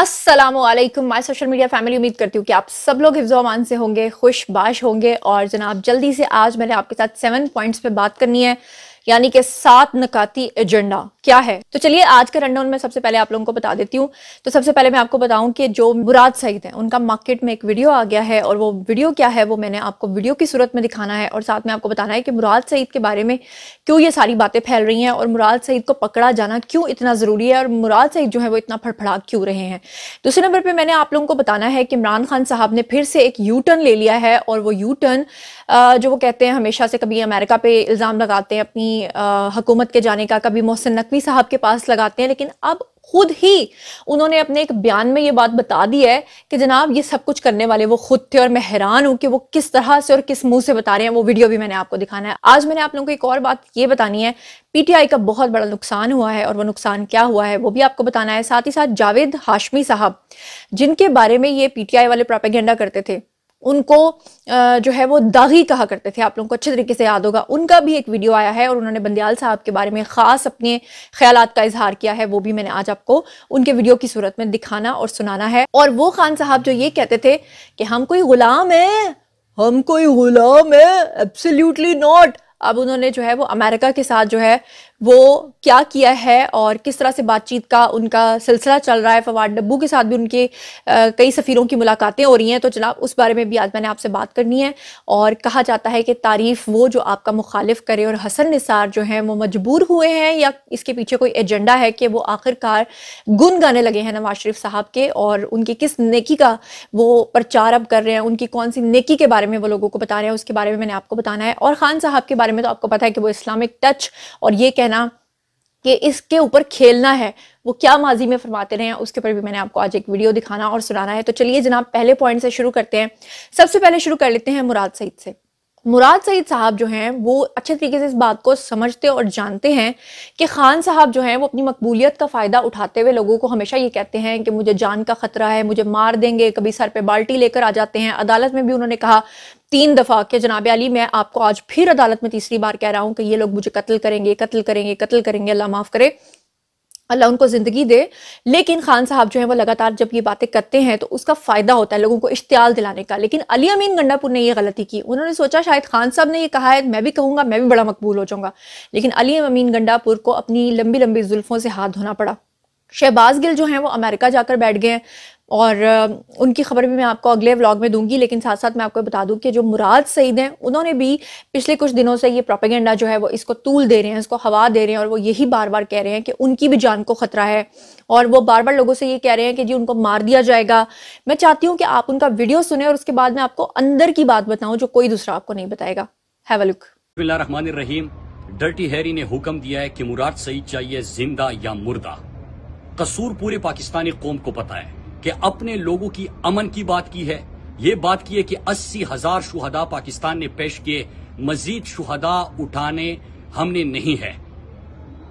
असलम माई social media family उम्मीद करती हूँ कि आप सब लोग हिफ्जोमान से होंगे खुश होंगे और जनाब जल्दी से आज मैंने आपके साथ सेवन पॉइंट्स पे बात करनी है यानी कि सात नकाती एजेंडा क्या है तो चलिए आज का रंडाउन में सबसे पहले आप लोगों को बता देती हूँ तो सबसे पहले मैं आपको बताऊं कि जो मुराद सईद है उनका मार्केट में एक वीडियो आ गया है और वो वीडियो क्या है वो मैंने आपको वीडियो की सूरत में दिखाना है और साथ में आपको बताना है कि मुराद सईद के बारे में क्यों ये सारी बातें फैल रही हैं और मुराद सईद को पकड़ा जाना क्यों इतना ज़रूरी है और मुराद सईद जो है वो इतना फड़फड़ा क्यों रहे हैं दूसरे नंबर पर मैंने आप लोगों को बताना है कि इमरान खान साहब ने फिर से एक यू टर्न ले लिया है और वो यू टर्न जो वो कहते हैं हमेशा से कभी अमेरिका पे इल्ज़ाम लगाते हैं अपनी हकूमत के जाने का कभी मोहसिन नकवी साहब के पास लगाते हैं लेकिन अब खुद ही उन्होंने अपने एक बयान में ये बात बता दी है कि जनाब ये सब कुछ करने वाले वो खुद थे और मैं हैरान हूं कि वो किस तरह से और किस मुंह से बता रहे हैं वो वीडियो भी मैंने आपको दिखाना है आज मैंने आप लोगों को एक और बात ये बतानी है पीटीआई का बहुत बड़ा नुकसान हुआ है और वो नुकसान क्या हुआ है वो भी आपको बताना है साथ ही साथ जावेद हाशमी साहब जिनके बारे में ये पीटीआई वाले प्रोपेगेंडा करते थे उनको जो है वो दागी कहा करते थे आप लोगों को अच्छे तरीके से याद होगा उनका भी एक वीडियो आया है और उन्होंने बंदियाल साहब के बारे में ख़ास अपने ख्याल का इजहार किया है वो भी मैंने आज आपको उनके वीडियो की सूरत में दिखाना और सुनाना है और वो खान साहब जो ये कहते थे कि हम कोई गुलाम है हम कोई गुलाम है एब्सोल्यूटली नॉट अब उन्होंने जो है वो अमेरिका के साथ जो है वो क्या किया है और किस तरह से बातचीत का उनका सिलसिला चल रहा है फवाद डब्बू के साथ भी उनके कई सफ़ीरों की मुलाकातें हो रही हैं तो जनाब उस बारे में भी आज मैंने आपसे बात करनी है और कहा जाता है कि तारीफ वो जो आपका मुखालिफ करे और हसन निसार जो हैं वो मजबूर हुए हैं या इसके पीछे कोई एजेंडा है कि वो आखिरकार गुन गाने लगे हैं नवाज शरीफ साहब के और उनकी किस नेकी का वो प्रचार अब कर रहे हैं उनकी कौन सी नेकी के बारे में वो लोगों को बता रहे हैं उसके बारे में मैंने आपको बताना है और ख़ान साहब के बारे में तो आपको पता है कि वो इस्लामिक टच और ये कह ना कि इसके ऊपर खेलना है वो क्या माजी में फरमाते रहे हैं उसके ऊपर भी मैंने आपको आज एक वीडियो दिखाना और सुनाना है तो चलिए जनाब पहले पॉइंट से शुरू करते हैं सबसे पहले शुरू कर लेते हैं मुराद सईद से मुराद सईद साहब जो हैं वो अच्छे तरीके से इस बात को समझते और जानते हैं कि खान साहब जो हैं वो अपनी मकबूलियत का फ़ायदा उठाते हुए लोगों को हमेशा ये कहते हैं कि मुझे जान का ख़तरा है मुझे मार देंगे कभी सर पे बाल्टी लेकर आ जाते हैं अदालत में भी उन्होंने कहा तीन दफ़ा कि जनाब अली मैं आपको आज फिर अदालत में तीसरी बार कह रहा हूँ कि ये लोग मुझे कत्ल करेंगे कत्ल करेंगे कत्ल करेंगे अल्लाह माफ़ करे अल्लाह उनको ज़िंदगी दे लेकिन खान साहब जो है वो लगातार जब ये बातें करते हैं तो उसका फ़ायदा होता है लोगों को इश्तियाल दिलाने का लेकिन अली अमीन गंडापुर ने ये गलती की उन्होंने सोचा शायद खान साहब ने ये कहा है मैं भी कहूँगा मैं भी बड़ा मकबूल हो जाऊँगा लेकिन अली अमीन गंडापुर को अपनी लंबी लंबी जुल्फ़ों से हाथ धोना पड़ा शहबाज गिल जो हैं वो अमेरिका जाकर बैठ गए हैं और उनकी खबर भी मैं आपको अगले व्लॉग में दूंगी लेकिन साथ साथ मैं आपको बता दूं कि जो मुराद सईद हैं उन्होंने भी पिछले कुछ दिनों से ये प्रोपेगेंडा जो है वो इसको तूल दे रहे हैं इसको हवा दे रहे हैं और वो यही बार बार कह रहे हैं कि उनकी भी जान को खतरा है और वो बार बार लोगों से ये कह रहे हैं कि जी उनको मार दिया जाएगा मैं चाहती हूँ कि आप उनका वीडियो सुने और उसके बाद मैं आपको अंदर की बात बताऊँ जो कोई दूसरा आपको नहीं बताएगा have look Rahim Dirty Harry ने हुक्म दिया है कि मुराद सईद चाहिए जिंदा या मुर्दा कसूर पूरे पाकिस्तानी कौम को पता है कि अपने लोगों की अमन की बात की है ये बात की है कि अस्सी हजार शुहदा पाकिस्तान ने पेश किए मजीद शुहदा उठाने हमने नहीं है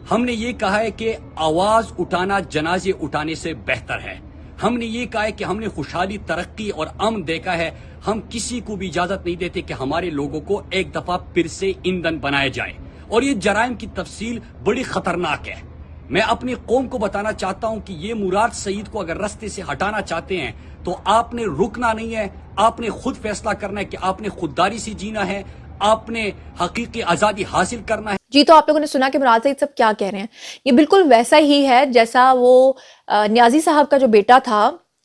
हमने ये कहा है कि आवाज उठाना जनाजे उठाने से बेहतर है हमने ये कहा है कि हमने खुशहाली तरक्की और अम देखा है हम किसी को भी इजाजत नहीं देते कि हमारे लोगों को एक दफा फिर से ईंधन बनाया जाए और ये जराइम की तफसील बड़ी खतरनाक है मैं अपनी कौम को बताना चाहता हूं कि ये मुराद सईद को अगर रस्ते से हटाना चाहते हैं तो आपने रुकना नहीं है आपने खुद फैसला करना है कि आपने खुददारी से जीना है आपने हकीकी आजादी हासिल करना है जी तो आप लोगों ने सुना कि मुराद सईद सब क्या कह रहे हैं ये बिल्कुल वैसा ही है जैसा वो न्याजी साहब का जो बेटा था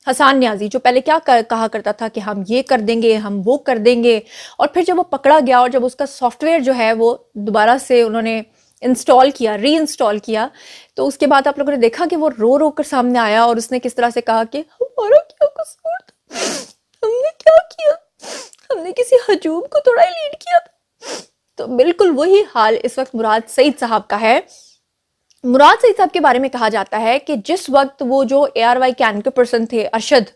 हसान न्याजी जो पहले क्या कर, कहा करता था कि हम ये कर देंगे हम वो कर देंगे और फिर जब वो पकड़ा गया और जब उसका सॉफ्टवेयर जो है वो दोबारा से उन्होंने इंस्टॉल किया री इंस्टॉल किया तो उसके बाद आप लोगों ने देखा कि वो रो रो कर सामने आया और उसने किस तरह से कहा कि हमारा क्या कसूर हमने क्या किया हमने किसी हजूम को थोड़ा ही लीड किया था तो बिल्कुल वही हाल इस वक्त मुराद सईद साहब का है मुराद सईद साहब के बारे में कहा जाता है कि जिस वक्त वो जो ए आर वाई के एंकर पर्सन थे अरशद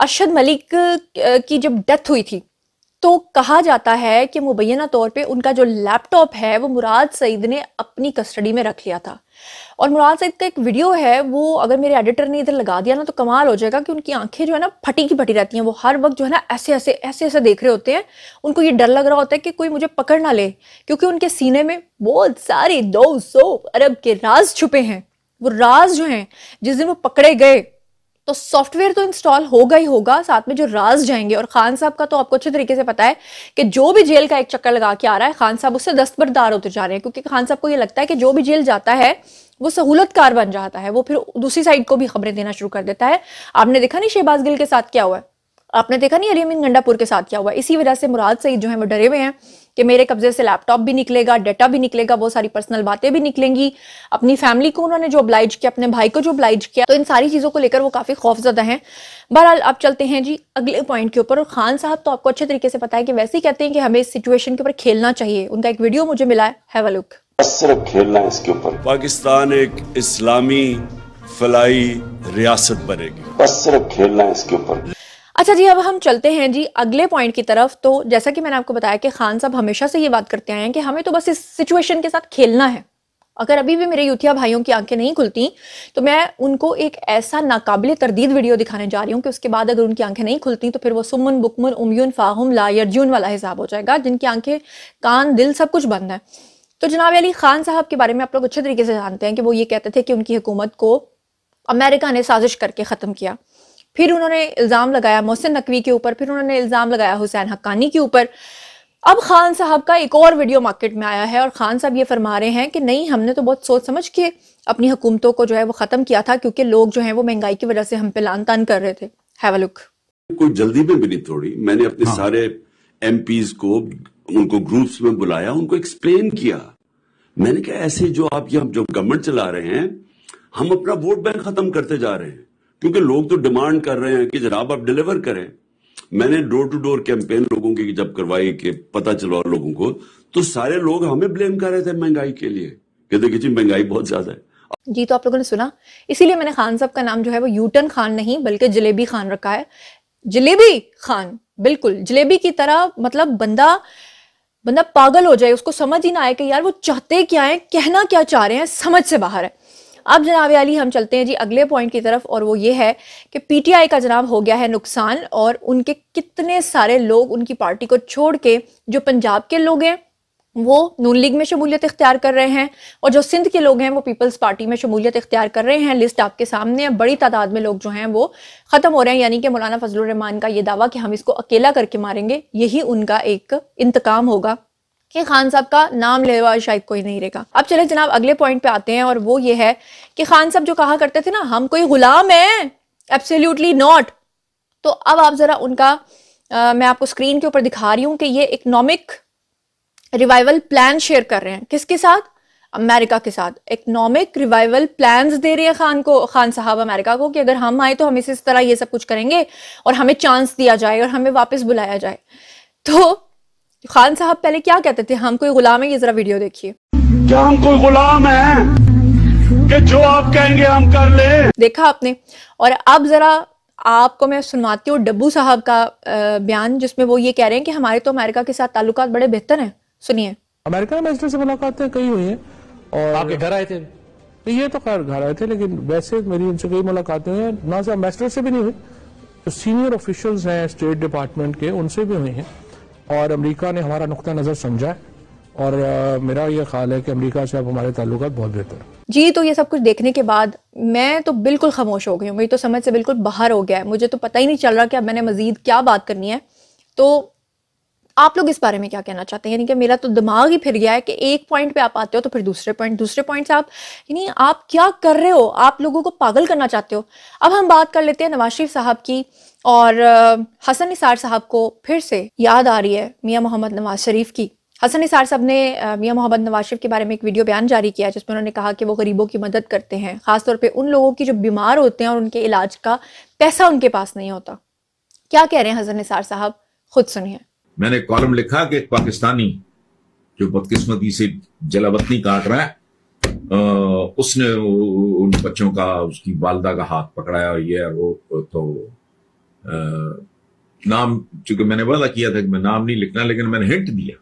अरशद मलिक की जब डेथ हुई थी तो कहा जाता है कि मुबैना तौर पे उनका जो लैपटॉप है वो मुराद सईद ने अपनी कस्टडी में रख लिया था और मुराद सईद का एक वीडियो है वो अगर मेरे एडिटर ने इधर लगा दिया ना तो कमाल हो जाएगा कि उनकी आंखें जो है ना फटी की फटी रहती हैं वो हर वक्त जो है ना ऐसे ऐसे ऐसे ऐसे देख रहे होते हैं उनको ये डर लग रहा होता है कि कोई मुझे पकड़ ना ले क्योंकि उनके सीने में बहुत सारे दो सौ अरब के राज छुपे हैं वो राज जो हैं जिस दिन वो पकड़े गए तो सॉफ्टवेयर तो इंस्टॉल होगा ही होगा साथ में जो राज जाएंगे और खान साहब का तो आपको अच्छे तरीके से पता है कि जो भी जेल का एक चक्कर लगा के आ रहा है खान साहब उससे दस्तबरदार होते जा रहे हैं क्योंकि खान साहब को ये लगता है कि जो भी जेल जाता है वो सहूलतकार बन जाता है वो फिर दूसरी साइड को भी खबरें देना शुरू कर देता है आपने देखा नहीं शहबाज गिल के साथ क्या हुआ है आपने देखा नहीं अलीमिन गंडापुर के साथ क्या हुआ इसी वजह से मुराद सईद जो है वो डरे हुए हैं कि मेरे कब्जे से लैपटॉप भी निकलेगा डेटा भी निकलेगा वो सारी पर्सनल बातें भी निकलेंगी अपनी फैमिली को उन्होंने जो obliged किया अपने भाई को जो obliged किया तो इन सारी चीज़ों को लेकर वो काफ़ी खौफजदा हैं बहरहाल अब चलते हैं जी अगले पॉइंट के ऊपर और खान साहब तो आपको अच्छे तरीके से पता है कि वैसे ही कहते हैं कि हमें इस सिचुएशन के ऊपर खेलना चाहिए उनका एक वीडियो मुझे मिला है लुक सिर्फ खेलना इसके ऊपर पाकिस्तान एक इस्लामी फलाई रियासत बनेगी बस सिर्फ खेलना इसके ऊपर अच्छा जी अब हम चलते हैं जी अगले पॉइंट की तरफ तो जैसा कि मैंने आपको बताया कि खान साहब हमेशा से ये बात करते आए हैं कि हमें तो बस इस सिचुएशन के साथ खेलना है अगर अभी भी मेरे यूथिया भाइयों की आंखें नहीं खुलती तो मैं उनको एक ऐसा नाकाबिल तरदीद वीडियो दिखाने जा रही हूँ कि उसके बाद अगर उनकी आंखें नहीं खुलती तो फिर वो सुमन बुकमन उमयून फाहम ला यर्जून वाला हिसाब हो जाएगा जिनकी आंखें कान दिल सब कुछ बंद है तो जनाब अली खान साहब के बारे में आप लोग अच्छे तरीके से जानते हैं कि वो ये कहते थे कि उनकी हुकूमत को अमेरिका ने साजिश करके ख़त्म किया फिर उन्होंने इल्ज़ाम लगाया मोहसिन नकवी के ऊपर फिर उन्होंने इल्ज़ाम लगाया हुसैन हक्कानी के ऊपर अब खान साहब का एक और वीडियो मार्केट में आया है और खान साहब ये फरमा रहे हैं कि नहीं हमने तो बहुत सोच समझ के अपनी हुकूमतों को जो है वो ख़त्म किया था क्योंकि लोग जो है वो महंगाई की वजह से हम पे लान तान कर रहे थे लुक कोई जल्दी में भी नहीं थोड़ी मैंने अपने हाँ। सारे एम को उनको ग्रुप्स में बुलाया उनको एक्सप्लेन किया मैंने कहा ऐसे जो आप ये जो गवर्नमेंट चला रहे हैं हम अपना वोट बैंक खत्म करते जा रहे हैं क्योंकि लोग तो डिमांड कर रहे हैं कि जनाब आप डिलीवर करें मैंने डोर टू डोर कैंपेन लोगों की जब करवाई कि पता चला लोगों को तो सारे लोग हमें ब्लेम कर रहे थे महंगाई के लिए कि देखिए जी महंगाई बहुत ज्यादा है जी तो आप लोगों ने सुना इसीलिए मैंने खान साहब का नाम जो है वो यूटन खान नहीं बल्कि जलेबी खान रखा है जलेबी खान बिल्कुल जलेबी की तरह मतलब बंदा बंदा पागल हो जाए उसको समझ ही ना आए कि यार वो चाहते क्या है कहना क्या चाह रहे हैं समझ से बाहर है अब जनाब अली हम चलते हैं जी अगले पॉइंट की तरफ और वो ये है कि पीटीआई का जनाब हो गया है नुकसान और उनके कितने सारे लोग उनकी पार्टी को छोड़ के जो पंजाब के लोग हैं वो नून लीग में शमूलियत इख्तियार कर रहे हैं और जो सिंध के लोग हैं वो पीपल्स पार्टी में शमूलियत इख्तियार कर रहे हैं लिस्ट आपके सामने है बड़ी तादाद में लोग जो हैं वो ख़त्म हो रहे हैं यानी कि मौलाना रहमान का ये दावा कि हम इसको अकेला करके मारेंगे यही उनका एक इंतकाम होगा कि खान साहब का नाम लेवा शायद कोई नहीं रहेगा अब चले जनाब अगले पॉइंट पे आते हैं और वो ये है कि खान साहब जो कहा करते थे ना हम कोई गुलाम है एब्सोल्युटली नॉट तो अब आप ज़रा उनका आ, मैं आपको स्क्रीन के ऊपर दिखा रही हूँ कि ये इकनॉमिक रिवाइवल प्लान शेयर कर रहे हैं किसके साथ अमेरिका के साथ इकनॉमिक रिवाइवल प्लान्स दे रहे हैं खान को खान साहब अमेरिका को कि अगर हम आए तो हम इस तरह ये सब कुछ करेंगे और हमें चांस दिया जाए और हमें वापस बुलाया जाए तो खान साहब पहले क्या कहते थे हम कोई गुलाम है ये जरा वीडियो देखिए क्या हम कोई गुलाम है कि जो आप कहेंगे हम कर ले देखा आपने और अब जरा आपको मैं सुनवाती हूँ डब्बू साहब का बयान जिसमें वो ये कह रहे हैं कि हमारे तो अमेरिका के साथ ताल्लुकात बड़े बेहतर हैं सुनिए अमेरिका एम्बेसडर से मुलाकातें कई हुई हैं और आपके घर आए थे तो ये तो खैर घर आए थे लेकिन वैसे मेरी उनसे कई मुलाकातें हुई हैं ना से अम्बेसडर से भी नहीं हुई तो सीनियर ऑफिशियल्स हैं स्टेट डिपार्टमेंट के उनसे भी हुई हैं और अमरीका ने हमारा नुकता नज़र समझा और आ, मेरा ये ख्याल है कि अमरीका से अब हमारे ताल्लुक बहुत बेहतर जी तो ये सब कुछ देखने के बाद मैं तो बिल्कुल खामोश हो गई हूँ मेरी तो समझ से बिल्कुल बाहर हो गया है मुझे तो पता ही नहीं चल रहा कि अब मैंने मज़ीद क्या बात करनी है तो आप लोग इस बारे में क्या कहना चाहते हैं यानी कि मेरा तो दिमाग ही फिर गया है कि एक पॉइंट पे आप आते हो तो फिर दूसरे पॉइंट दूसरे पॉइंट से आप यानी आप क्या कर रहे हो आप लोगों को पागल करना चाहते हो अब हम बात कर लेते हैं नवाज शरीफ साहब की और हसन निसार साहब को फिर से याद आ रही है मियाँ मोहम्मद नवाज शरीफ की हसन निसार साहब ने मियाँ मोहम्मद नवाज शरीफ के बारे में एक वीडियो बयान जारी किया जिसमें उन्होंने कहा कि वो गरीबों की मदद करते हैं खासतौर पर उन लोगों की जो बीमार होते हैं और उनके इलाज का पैसा उनके पास नहीं होता क्या कह रहे हैं हसन निसार साहब खुद सुनिए मैंने कॉलम लिखा कि एक पाकिस्तानी जो बदकिस्मती से जलावतनी काट रहा है आ, उसने उन बच्चों का उसकी वालदा का हाथ पकड़ाया और ये वो तो आ, नाम चूंकि मैंने वादा किया था कि मैं नाम नहीं लिखना लेकिन मैंने हिंट दिया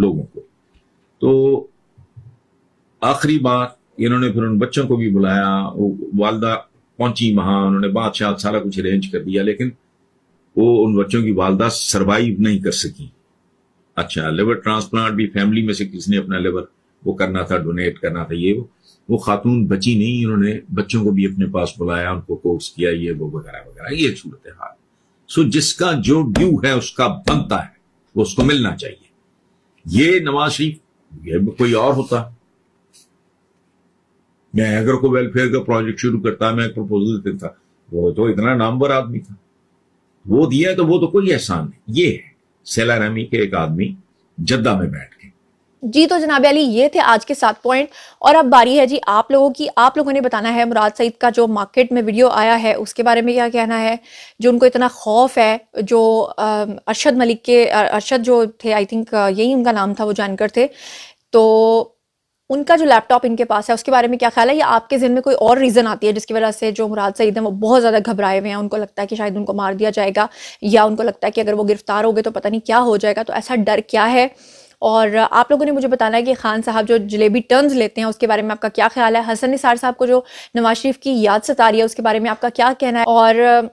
लोगों को तो आखिरी बार इन्होंने फिर उन बच्चों को भी बुलाया वालदा पहुंची वहां उन्होंने बादशाह सारा कुछ अरेंज कर दिया लेकिन वो उन बच्चों की वालदा सरवाइव नहीं कर सकी अच्छा लिवर ट्रांसप्लांट भी फैमिली में से किसने अपना लिवर वो करना था डोनेट करना था ये वो वो खातून बची नहीं उन्होंने बच्चों को भी अपने पास बुलाया उनको कोर्स किया ये वो वगैरह वगैरह ये सूरत हाल सो जिसका जो ड्यू है उसका बनता है वो उसको मिलना चाहिए ये नवाज शरीफ ये कोई और होता मैं अगर को वेलफेयर का प्रोजेक्ट शुरू करता मैं एक प्रपोजल देता वो तो इतना नामवर आदमी था वो दिया है तो वो तो कोई एहसान नहीं ये है सैलारामी के एक आदमी जद्दा में बैठ के जी तो जनाब अली ये थे आज के सात पॉइंट और अब बारी है जी आप लोगों की आप लोगों ने बताना है मुराद सईद का जो मार्केट में वीडियो आया है उसके बारे में क्या कहना है जो उनको इतना खौफ है जो अरशद मलिक के अरशद जो थे आई थिंक यही उनका नाम था वो जानकर थे तो उनका जो लैपटॉप इनके पास है उसके बारे में क्या ख्याल है या आपके जिन में कोई और रीज़न आती है जिसकी वजह से जो मुराद सईद हैं वो बहुत ज़्यादा घबराए हुए हैं उनको लगता है कि शायद उनको मार दिया जाएगा या उनको लगता है कि अगर वो गिरफ्तार हो गए तो पता नहीं क्या हो जाएगा तो ऐसा डर क्या है और आप लोगों ने मुझे बताना है कि खान साहब जो जलेबी टर्न्स लेते हैं उसके बारे में आपका क्या ख्याल है हसन निसार साहब को जो नवाज शरीफ की याद सता रही है उसके बारे में आपका क्या कहना है और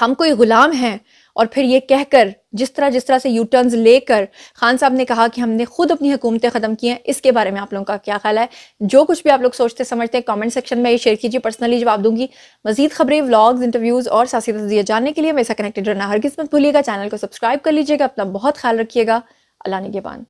हम कोई गुलाम हैं और फिर ये कहकर जिस तरह जिस तरह से यू टर्न लेकर खान साहब ने कहा कि हमने खुद अपनी हुकूमतें ख़त्म की हैं इसके बारे में आप लोगों का क्या ख्याल है जो कुछ भी आप लोग सोचते समझते हैं कमेंट सेक्शन में ये शेयर कीजिए पर्सनली जवाब दूंगी मजीद खबरें व्लॉग्स इंटरव्यूज़ और सासी तजिए जानने के लिए मेरे कनेक्टेड रहना हर किस्मत भूलिएगा चैनल को सब्सक्राइब कर लीजिएगा अपना बहुत ख्याल रखिएगा अल्लाह ने